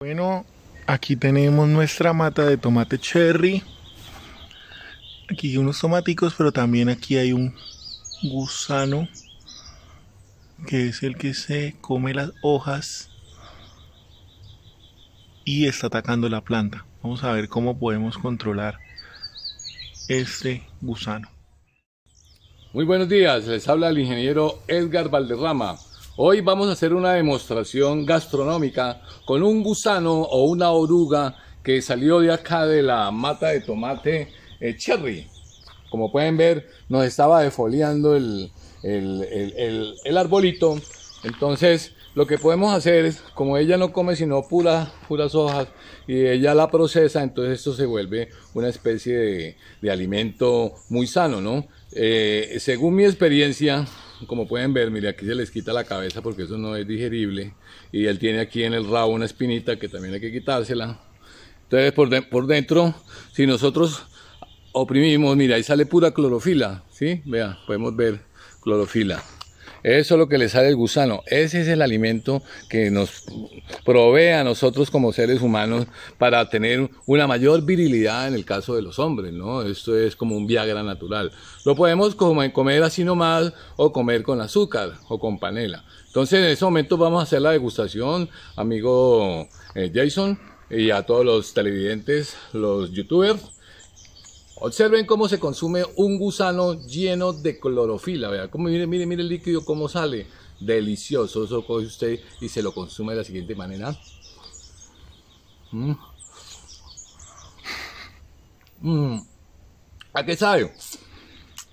Bueno, aquí tenemos nuestra mata de tomate cherry. Aquí unos tomaticos, pero también aquí hay un gusano que es el que se come las hojas y está atacando la planta. Vamos a ver cómo podemos controlar este gusano. Muy buenos días, les habla el ingeniero Edgar Valderrama Hoy vamos a hacer una demostración gastronómica con un gusano o una oruga que salió de acá de la mata de tomate eh, cherry. Como pueden ver, nos estaba defoliando el, arbolito. Entonces, lo que podemos hacer es, como ella no come sino puras, puras hojas y ella la procesa, entonces esto se vuelve una especie de, alimento muy sano, ¿no? Eh, según mi experiencia, como pueden ver, mire, aquí se les quita la cabeza porque eso no es digerible. Y él tiene aquí en el rabo una espinita que también hay que quitársela. Entonces, por, dentro, si nosotros oprimimos, mira, ahí sale pura clorofila, ¿sí? Vea, podemos ver clorofila. Eso es lo que le sale el gusano. Ese es el alimento que nos provee a nosotros como seres humanos para tener una mayor virilidad en el caso de los hombres, ¿no? Esto es como un Viagra natural. Lo podemos comer así nomás o comer con azúcar o con panela. Entonces, en ese momento vamos a hacer la degustación, amigo eh, Jason, y a todos los televidentes, los youtubers. Observen cómo se consume un gusano lleno de clorofila. Vean, como mire, mire, mire el líquido cómo sale. Delicioso. Eso coge usted y se lo consume de la siguiente manera. Mm. Mm. ¿A qué sabe?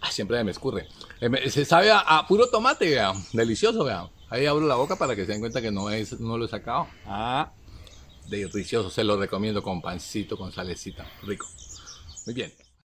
Ah, siempre me escurre. Eh, se sabe a, puro tomate, Delicioso, vea. Ahí abro la boca para que se den cuenta que no, es, no lo he sacado. Ah, delicioso. Se lo recomiendo con pancito, con salecita. Rico. Muy bien.